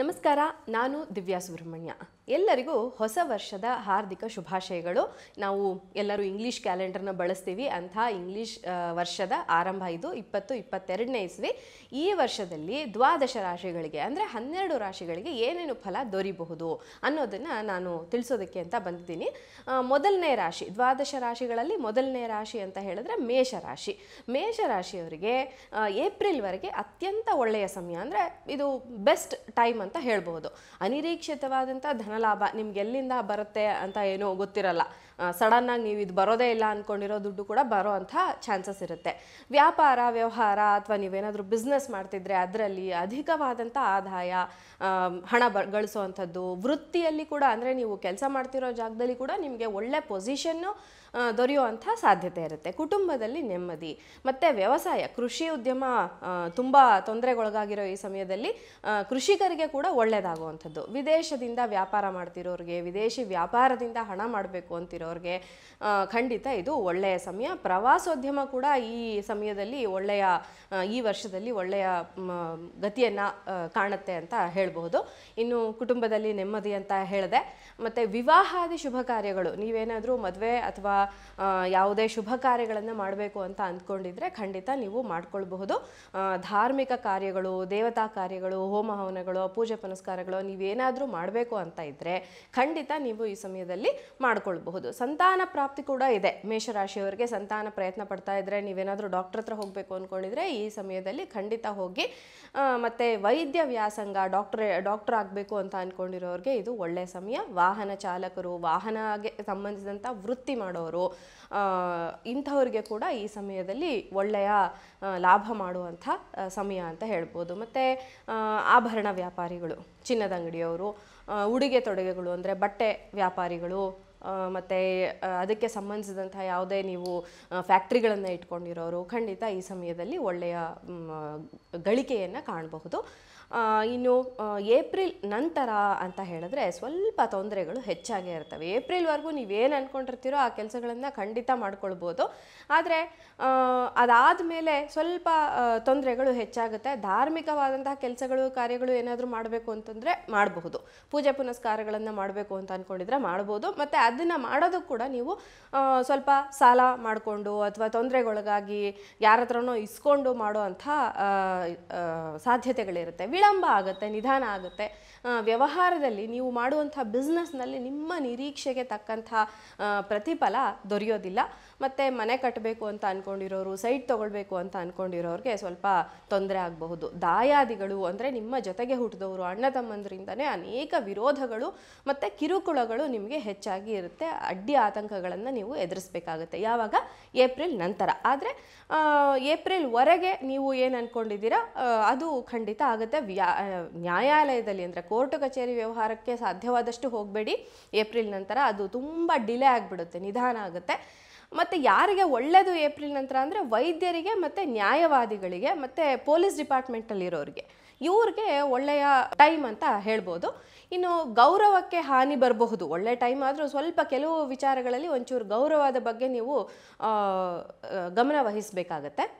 ನಮಸ್ಕಾರ ನಾನು ದಿವ್ಯಾ ಸುಬ್ರಹ್ಮಣ್ಯ ಎಲ್ಲರಿಗೂ ಹೊಸ ವರ್ಷದ ಹಾರ್ದಿಕ ಶುಭಾಶಯಗಳು ನಾವು ಎಲ್ಲರೂ ಇಂಗ್ಲೀಷ್ ಕ್ಯಾಲೆಂಡರ್ನ ಬಳಸ್ತೀವಿ ಅಂಥ ಇಂಗ್ಲೀಷ್ ವರ್ಷದ ಆರಂಭ ಇದು ಇಪ್ಪತ್ತು ಇಪ್ಪತ್ತೆರಡನೇ ಇಸ್ವಿ ಈ ವರ್ಷದಲ್ಲಿ ದ್ವಾದಶ ರಾಶಿಗಳಿಗೆ ಅಂದರೆ ಹನ್ನೆರಡು ರಾಶಿಗಳಿಗೆ ಏನೇನು ಫಲ ದೊರಿಬಹುದು ಅನ್ನೋದನ್ನು ನಾನು ತಿಳಿಸೋದಕ್ಕೆ ಅಂತ ಬಂದಿದ್ದೀನಿ ಮೊದಲನೇ ರಾಶಿ ದ್ವಾದಶ ರಾಶಿಗಳಲ್ಲಿ ಮೊದಲನೇ ರಾಶಿ ಅಂತ ಹೇಳಿದ್ರೆ ಮೇಷರಾಶಿ ಮೇಷರಾಶಿಯವರಿಗೆ ಏಪ್ರಿಲ್ವರೆಗೆ ಅತ್ಯಂತ ಒಳ್ಳೆಯ ಸಮಯ ಅಂದರೆ ಇದು ಬೆಸ್ಟ್ ಟೈಮ್ ಅಂತ ಹೇಳ್ಬೋದು ಅನಿರೀಕ್ಷಿತವಾದಂಥ ಧನ ಲಾಭ ನಿಮ್ಗೆ ಎಲ್ಲಿಂದ ಬರುತ್ತೆ ಅಂತ ಏನು ಗೊತ್ತಿರಲ್ಲ ಸಡನ್ ಆಗಿ ನೀವು ಇದು ಬರೋದೇ ಇಲ್ಲ ಅಂದ್ಕೊಂಡಿರೋ ದುಡ್ಡು ಕೂಡ ಬರೋ ಅಂತ ಚಾನ್ಸಸ್ ಇರುತ್ತೆ ವ್ಯಾಪಾರ ವ್ಯವಹಾರ ಅಥವಾ ನೀವೇನಾದ್ರೂ ಬಿಸ್ನೆಸ್ ಮಾಡ್ತಿದ್ರೆ ಅದರಲ್ಲಿ ಅಧಿಕವಾದಂಥ ಆದಾಯ ಹಣ ಬ ಗಳಿಸುವಂಥದ್ದು ವೃತ್ತಿಯಲ್ಲಿ ಕೂಡ ಅಂದ್ರೆ ನೀವು ಕೆಲಸ ಮಾಡ್ತಿರೋ ಜಾಗದಲ್ಲಿ ಕೂಡ ನಿಮಗೆ ಒಳ್ಳೆ ಪೊಸಿಷನ್ನು ದೊರೆಯುವಂಥ ಸಾಧ್ಯತೆ ಇರುತ್ತೆ ಕುಟುಂಬದಲ್ಲಿ ನೆಮ್ಮದಿ ಮತ್ತೆ ವ್ಯವಸಾಯ ಕೃಷಿ ಉದ್ಯಮ ತುಂಬ ತೊಂದರೆಗೊಳಗಾಗಿರೋ ಈ ಸಮಯದಲ್ಲಿ ಕೃಷಿಕರಿಗೆ ಕೂಡ ಒಳ್ಳೆಯದಾಗುವಂಥದ್ದು ವಿದೇಶದಿಂದ ವ್ಯಾಪಾರ ಮಾಡ್ತಿರೋರಿಗೆ ವಿದೇಶಿ ವ್ಯಾಪಾರದಿಂದ ಹಣ ಮಾಡಬೇಕು ಅಂತಿರೋರಿಗೆ ಖಂಡಿತ ಇದು ಒಳ್ಳೆಯ ಸಮಯ ಪ್ರವಾಸೋದ್ಯಮ ಕೂಡ ಈ ಸಮಯದಲ್ಲಿ ಒಳ್ಳೆಯ ಈ ವರ್ಷದಲ್ಲಿ ಒಳ್ಳೆಯ ಗತಿಯನ್ನು ಕಾಣುತ್ತೆ ಅಂತ ಹೇಳಬಹುದು ಇನ್ನು ಕುಟುಂಬದಲ್ಲಿ ನೆಮ್ಮದಿ ಅಂತ ಹೇಳಿದೆ ಮತ್ತು ವಿವಾಹಾದಿ ಶುಭ ಕಾರ್ಯಗಳು ನೀವೇನಾದರೂ ಮದುವೆ ಅಥವಾ ಯಾವುದೇ ಶುಭ ಕಾರ್ಯಗಳನ್ನು ಮಾಡಬೇಕು ಅಂತ ಅಂದ್ಕೊಂಡಿದ್ರೆ ಖಂಡಿತ ನೀವು ಮಾಡ್ಕೊಳ್ಬಹುದು ಧಾರ್ಮಿಕ ಕಾರ್ಯಗಳು ದೇವತಾ ಕಾರ್ಯಗಳು ಹೋಮ ಹವನಗಳು ಪೂಜೆ ಪುನಸ್ಕಾರಗಳು ನೀವೇನಾದರೂ ಮಾಡಬೇಕು ಅಂತ ಇದ್ರೆ ಖಂಡಿತ ನೀವು ಈ ಸಮಯದಲ್ಲಿ ಮಾಡ್ಕೊಳ್ಬಹುದು ಸಂತಾನ ಪ್ರಾಪ್ತಿ ಕೂಡ ಇದೆ ಮೇಷರಾಶಿಯವರಿಗೆ ಸಂತಾನ ಪ್ರಯತ್ನ ಪಡ್ತಾ ಇದ್ರೆ ನೀವೇನಾದರೂ ಡಾಕ್ಟರ್ ಹತ್ರ ಹೋಗಬೇಕು ಅಂದ್ಕೊಂಡಿದ್ರೆ ಈ ಸಮಯದಲ್ಲಿ ಖಂಡಿತ ಹೋಗಿ ಮತ್ತೆ ವೈದ್ಯ ವ್ಯಾಸಂಗ ಡಾಕ್ಟ್ರೇ ಡಾಕ್ಟರ್ ಆಗಬೇಕು ಅಂತ ಅಂದ್ಕೊಂಡಿರೋರಿಗೆ ಇದು ಒಳ್ಳೆಯ ಸಮಯ ವಾಹನ ಚಾಲಕರು ವಾಹನಗೆ ಸಂಬಂಧಿಸಿದಂಥ ವೃತ್ತಿ ಮಾಡೋರು ಇಂಥವ್ರಿಗೆ ಕೂಡ ಈ ಸಮಯದಲ್ಲಿ ಒಳ್ಳೆಯ ಲಾಭ ಮಾಡುವಂಥ ಸಮಯ ಅಂತ ಹೇಳ್ಬೋದು ಮತ್ತು ಆಭರಣ ವ್ಯಾಪಾರಿಗಳು ಚಿನ್ನದ ಅಂಗಡಿಯವರು ಉಡುಗೆ ತೊಡುಗೆಗಳು ಅಂದರೆ ಬಟ್ಟೆ ವ್ಯಾಪಾರಿಗಳು ಮತ್ತು ಅದಕ್ಕೆ ಸಂಬಂಧಿಸಿದಂತಹ ಯಾವುದೇ ನೀವು ಫ್ಯಾಕ್ಟ್ರಿಗಳನ್ನು ಇಟ್ಕೊಂಡಿರೋರು ಖಂಡಿತ ಈ ಸಮಯದಲ್ಲಿ ಒಳ್ಳೆಯ ಗಳಿಕೆಯನ್ನು ಕಾಣಬಹುದು ಇನ್ನು ಏಪ್ರಿಲ್ ನಂತರ ಅಂತ ಹೇಳಿದ್ರೆ ಸ್ವಲ್ಪ ತೊಂದರೆಗಳು ಹೆಚ್ಚಾಗೇ ಇರ್ತವೆ ಏಪ್ರಿಲ್ವರೆಗೂ ನೀವೇನು ಅಂದ್ಕೊಂಡಿರ್ತೀರೋ ಆ ಕೆಲಸಗಳನ್ನು ಖಂಡಿತ ಮಾಡ್ಕೊಳ್ಬೋದು ಆದರೆ ಅದಾದ ಮೇಲೆ ಸ್ವಲ್ಪ ತೊಂದರೆಗಳು ಹೆಚ್ಚಾಗುತ್ತೆ ಧಾರ್ಮಿಕವಾದಂತಹ ಕೆಲಸಗಳು ಕಾರ್ಯಗಳು ಏನಾದರೂ ಮಾಡಬೇಕು ಅಂತಂದರೆ ಮಾಡಬಹುದು ಪೂಜೆ ಪುನಸ್ಕಾರಗಳನ್ನು ಮಾಡಬೇಕು ಅಂತ ಅಂದ್ಕೊಂಡಿದ್ರೆ ಮಾಡ್ಬೋದು ಮತ್ತು ಅದನ್ನು ಮಾಡೋದು ಕೂಡ ನೀವು ಸ್ವಲ್ಪ ಸಾಲ ಮಾಡಿಕೊಂಡು ಅಥವಾ ತೊಂದರೆಗೊಳಗಾಗಿ ಯಾರ ಹತ್ರನೋ ಇಸ್ಕೊಂಡು ಅಂಥ ಸಾಧ್ಯತೆಗಳಿರುತ್ತೆ ವಿಳಂಬ ಆಗುತ್ತೆ ನಿಧಾನ ಆಗುತ್ತೆ ವ್ಯವಹಾರದಲ್ಲಿ ನೀವು ಮಾಡುವಂಥ ಬಿಸ್ನೆಸ್ನಲ್ಲಿ ನಿಮ್ಮ ನಿರೀಕ್ಷೆಗೆ ತಕ್ಕಂಥ ಪ್ರತಿಫಲ ದೊರೆಯೋದಿಲ್ಲ ಮತ್ತು ಮನೆ ಕಟ್ಟಬೇಕು ಅಂತ ಅಂದ್ಕೊಂಡಿರೋರು ಸೈಟ್ ತೊಗೊಳ್ಬೇಕು ಅಂತ ಅಂದ್ಕೊಂಡಿರೋರಿಗೆ ಸ್ವಲ್ಪ ತೊಂದರೆ ಆಗಬಹುದು ದಾಯಾದಿಗಳು ಅಂದರೆ ನಿಮ್ಮ ಜೊತೆಗೆ ಹುಟ್ಟಿದವರು ಅಣ್ಣ ತಮ್ಮಂದ್ರಿಂದನೇ ಅನೇಕ ವಿರೋಧಗಳು ಮತ್ತು ಕಿರುಕುಳಗಳು ನಿಮಗೆ ಹೆಚ್ಚಾಗಿ ಇರುತ್ತೆ ಅಡ್ಡಿ ಆತಂಕಗಳನ್ನು ನೀವು ಎದುರಿಸಬೇಕಾಗುತ್ತೆ ಯಾವಾಗ ಏಪ್ರಿಲ್ ನಂತರ ಆದರೆ ಏಪ್ರಿಲ್ವರೆಗೆ ನೀವು ಏನು ಅಂದ್ಕೊಂಡಿದ್ದೀರಾ ಅದು ಖಂಡಿತ ಆಗುತ್ತೆ ನ್ಯಾಯಾಲಯದಲ್ಲಿ ಅಂದರೆ ಕೋರ್ಟ್ ಕಚೇರಿ ವ್ಯವಹಾರಕ್ಕೆ ಸಾಧ್ಯವಾದಷ್ಟು ಹೋಗಬೇಡಿ ಏಪ್ರಿಲ್ ನಂತರ ಅದು ತುಂಬ ಡಿಲೇ ಆಗಿಬಿಡುತ್ತೆ ನಿಧಾನ ಆಗುತ್ತೆ ಮತ್ತು ಯಾರಿಗೆ ಒಳ್ಳೆಯದು ಏಪ್ರಿಲ್ ನಂತರ ಅಂದರೆ ವೈದ್ಯರಿಗೆ ಮತ್ತು ನ್ಯಾಯವಾದಿಗಳಿಗೆ ಮತ್ತು ಪೊಲೀಸ್ ಡಿಪಾರ್ಟ್ಮೆಂಟಲ್ಲಿರೋರಿಗೆ ಇವ್ರಿಗೆ ಒಳ್ಳೆಯ ಟೈಮ್ ಅಂತ ಹೇಳ್ಬೋದು ಇನ್ನು ಗೌರವಕ್ಕೆ ಹಾನಿ ಬರಬಹುದು ಒಳ್ಳೆ ಟೈಮ್ ಆದರೂ ಸ್ವಲ್ಪ ಕೆಲವು ವಿಚಾರಗಳಲ್ಲಿ ಒಂಚೂರು ಗೌರವದ ಬಗ್ಗೆ ನೀವು ಗಮನ ವಹಿಸಬೇಕಾಗತ್ತೆ